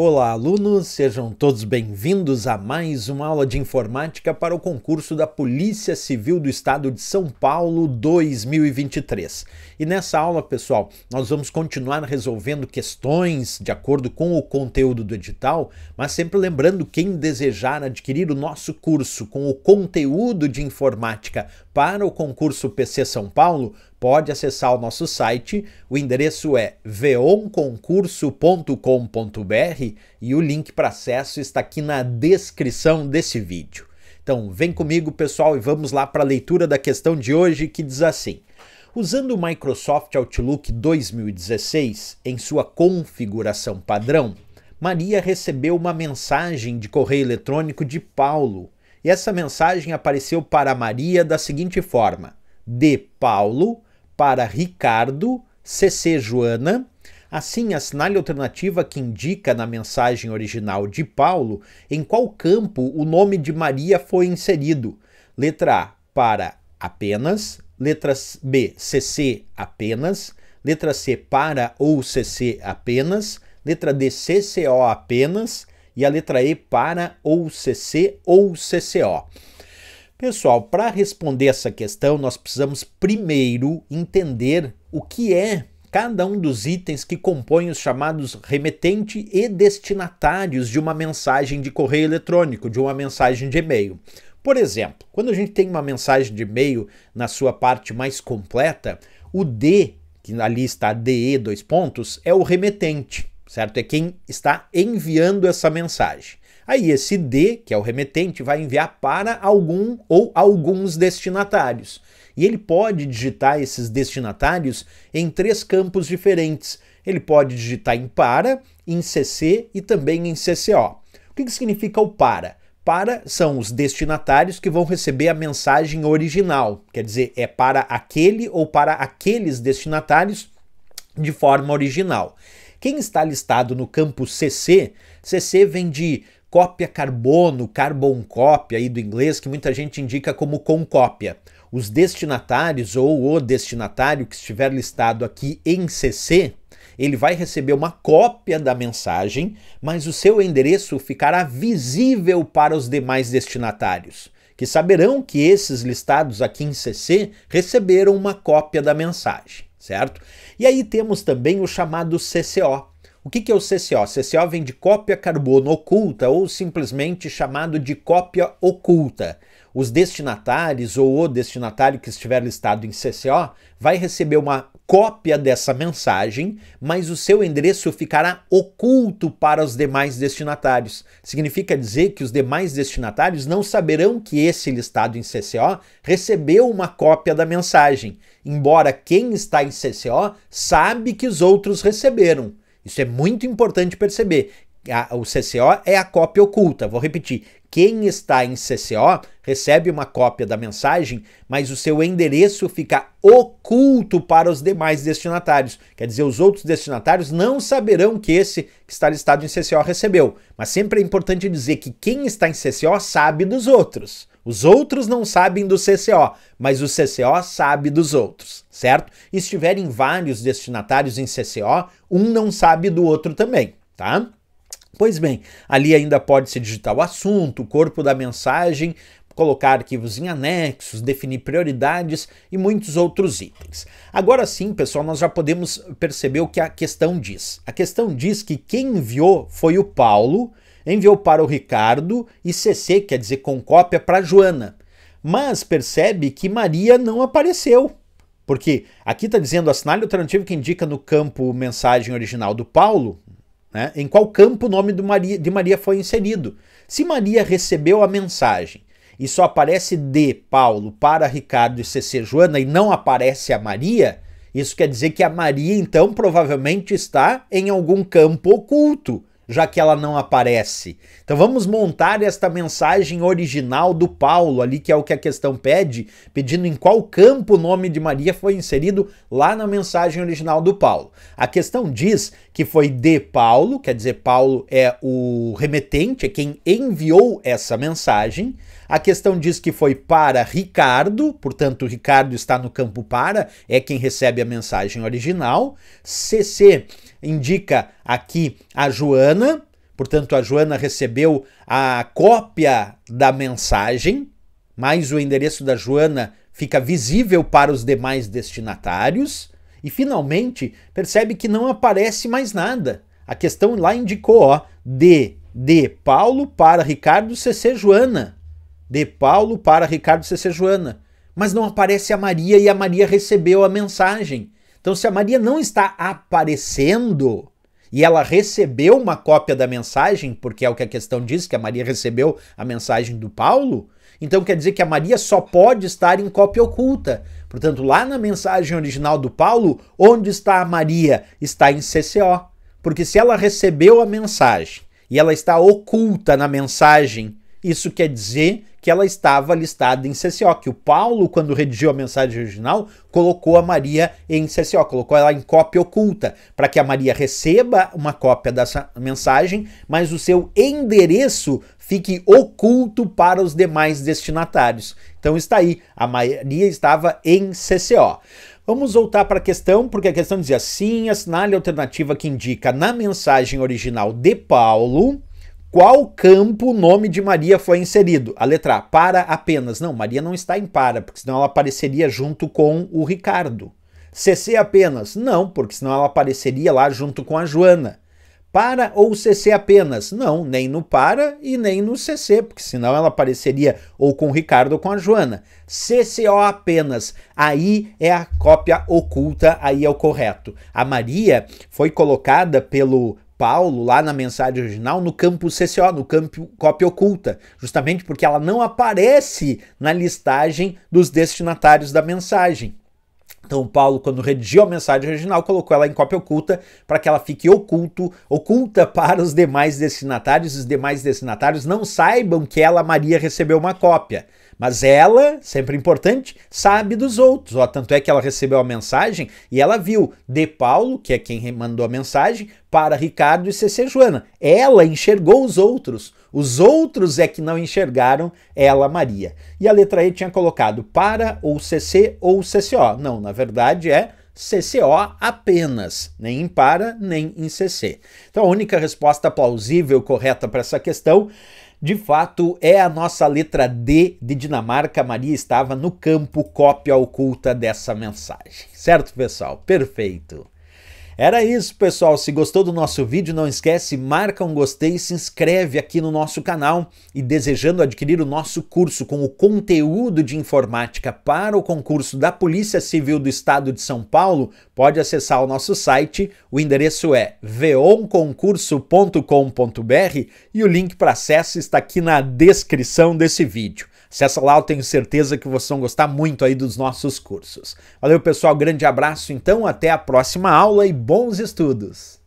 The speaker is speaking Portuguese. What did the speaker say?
Olá, alunos, sejam todos bem-vindos a mais uma aula de informática para o concurso da Polícia Civil do Estado de São Paulo 2023. E nessa aula, pessoal, nós vamos continuar resolvendo questões de acordo com o conteúdo do edital, mas sempre lembrando quem desejar adquirir o nosso curso com o conteúdo de informática para o concurso PC São Paulo, pode acessar o nosso site. O endereço é veonconcurso.com.br e o link para acesso está aqui na descrição desse vídeo. Então, vem comigo, pessoal, e vamos lá para a leitura da questão de hoje que diz assim: Usando o Microsoft Outlook 2016 em sua configuração padrão, Maria recebeu uma mensagem de correio eletrônico de Paulo. E essa mensagem apareceu para Maria da seguinte forma: de Paulo para Ricardo CC Joana. Assim, assinale a alternativa que indica na mensagem original de Paulo em qual campo o nome de Maria foi inserido. Letra A para apenas, letra B CC apenas, letra C para ou CC apenas, letra D CCO apenas e a letra E para ou CC ou CCO. Pessoal, para responder essa questão, nós precisamos primeiro entender o que é cada um dos itens que compõem os chamados remetente e destinatários de uma mensagem de correio eletrônico, de uma mensagem de e-mail. Por exemplo, quando a gente tem uma mensagem de e-mail na sua parte mais completa, o D, que ali está DE dois pontos, é o remetente, certo? É quem está enviando essa mensagem. Aí esse D, que é o remetente, vai enviar para algum ou alguns destinatários. E ele pode digitar esses destinatários em três campos diferentes. Ele pode digitar em para, em CC e também em CCO. O que, que significa o para? Para são os destinatários que vão receber a mensagem original, quer dizer, é para aquele ou para aqueles destinatários de forma original. Quem está listado no campo CC, CC vem de cópia carbono, carbon copy aí do inglês, que muita gente indica como concópia. Os destinatários ou o destinatário que estiver listado aqui em CC, ele vai receber uma cópia da mensagem, mas o seu endereço ficará visível para os demais destinatários, que saberão que esses listados aqui em CC receberam uma cópia da mensagem, certo? E aí temos também o chamado CCO, o que é o CCO? CCO vem de cópia carbono oculta ou simplesmente chamado de cópia oculta. Os destinatários ou o destinatário que estiver listado em CCO vai receber uma cópia dessa mensagem, mas o seu endereço ficará oculto para os demais destinatários. Significa dizer que os demais destinatários não saberão que esse listado em CCO recebeu uma cópia da mensagem, embora quem está em CCO sabe que os outros receberam. Isso é muito importante perceber. o CCO é a cópia oculta. Vou repetir: quem está em CCO recebe uma cópia da mensagem, mas o seu endereço fica oculto para os demais destinatários. Quer dizer, os outros destinatários não saberão que esse que está listado em CCO recebeu. Mas sempre é importante dizer que quem está em CCO sabe dos outros. Os outros não sabem do CCO, mas o CCO sabe dos outros, certo? E se tiverem vários destinatários em CCO, um não sabe do outro também, tá? Pois bem, ali ainda pode-se digitar o assunto, o corpo da mensagem, colocar arquivos em anexos, definir prioridades e muitos outros itens. Agora sim, pessoal, nós já podemos perceber o que a questão diz. A questão diz que quem enviou foi o Paulo enviou para o Ricardo e CC, quer dizer, com cópia, para Joana. Mas percebe que Maria não apareceu. Porque aqui está dizendo assinale alternativo que indica no campo mensagem original do Paulo, né, em qual campo o nome Maria, de Maria foi inserido. Se Maria recebeu a mensagem e só aparece de Paulo para Ricardo e CC Joana e não aparece a Maria, isso quer dizer que a Maria então provavelmente está em algum campo oculto já que ela não aparece. Então vamos montar esta mensagem original do Paulo, ali que é o que a questão pede, pedindo em qual campo o nome de Maria foi inserido lá na mensagem original do Paulo. A questão diz que foi de Paulo, quer dizer, Paulo é o remetente, é quem enviou essa mensagem. A questão diz que foi para Ricardo, portanto, Ricardo está no campo para, é quem recebe a mensagem original. CC indica aqui a Joana, portanto, a Joana recebeu a cópia da mensagem, mas o endereço da Joana fica visível para os demais destinatários. E finalmente percebe que não aparece mais nada. A questão lá indicou, ó, D de Paulo para Ricardo CC Joana de Paulo para Ricardo C.C. Joana, mas não aparece a Maria e a Maria recebeu a mensagem. Então, se a Maria não está aparecendo e ela recebeu uma cópia da mensagem, porque é o que a questão diz, que a Maria recebeu a mensagem do Paulo, então quer dizer que a Maria só pode estar em cópia oculta. Portanto, lá na mensagem original do Paulo, onde está a Maria? Está em CCO. Porque se ela recebeu a mensagem e ela está oculta na mensagem isso quer dizer que ela estava listada em CCO, que o Paulo, quando redigiu a mensagem original, colocou a Maria em CCO, colocou ela em cópia oculta, para que a Maria receba uma cópia dessa mensagem, mas o seu endereço fique oculto para os demais destinatários. Então está aí, a Maria estava em CCO. Vamos voltar para a questão, porque a questão dizia: sim, assinale a alternativa que indica na mensagem original de Paulo qual campo o nome de Maria foi inserido? A letra A, para apenas. Não, Maria não está em para, porque senão ela apareceria junto com o Ricardo. CC apenas? Não, porque senão ela apareceria lá junto com a Joana. Para ou CC apenas? Não, nem no para e nem no CC, porque senão ela apareceria ou com o Ricardo ou com a Joana. CCO apenas. Aí é a cópia oculta, aí é o correto. A Maria foi colocada pelo Paulo, lá na mensagem original, no campo CCO, no campo cópia oculta, justamente porque ela não aparece na listagem dos destinatários da mensagem. Então, Paulo, quando redigiu a mensagem original, colocou ela em cópia oculta para que ela fique oculto, oculta para os demais destinatários, os demais destinatários não saibam que ela, Maria, recebeu uma cópia. Mas ela, sempre importante, sabe dos outros. Ó, tanto é que ela recebeu a mensagem e ela viu De Paulo, que é quem mandou a mensagem, para Ricardo e CC Joana. Ela enxergou os outros. Os outros é que não enxergaram ela, Maria. E a letra E tinha colocado para ou CC ou CCO. Não, na verdade é CCO apenas, nem em para, nem em CC. Então a única resposta plausível correta para essa questão de fato, é a nossa letra D de Dinamarca. Maria estava no campo, cópia oculta dessa mensagem. Certo, pessoal? Perfeito. Era isso, pessoal. Se gostou do nosso vídeo, não esquece, marca um gostei, e se inscreve aqui no nosso canal e desejando adquirir o nosso curso com o conteúdo de informática para o concurso da Polícia Civil do Estado de São Paulo, pode acessar o nosso site. O endereço é veonconcurso.com.br e o link para acesso está aqui na descrição desse vídeo. Acessa lá, eu tenho certeza que vocês vão gostar muito aí dos nossos cursos. Valeu, pessoal, grande abraço então, até a próxima aula e bons estudos!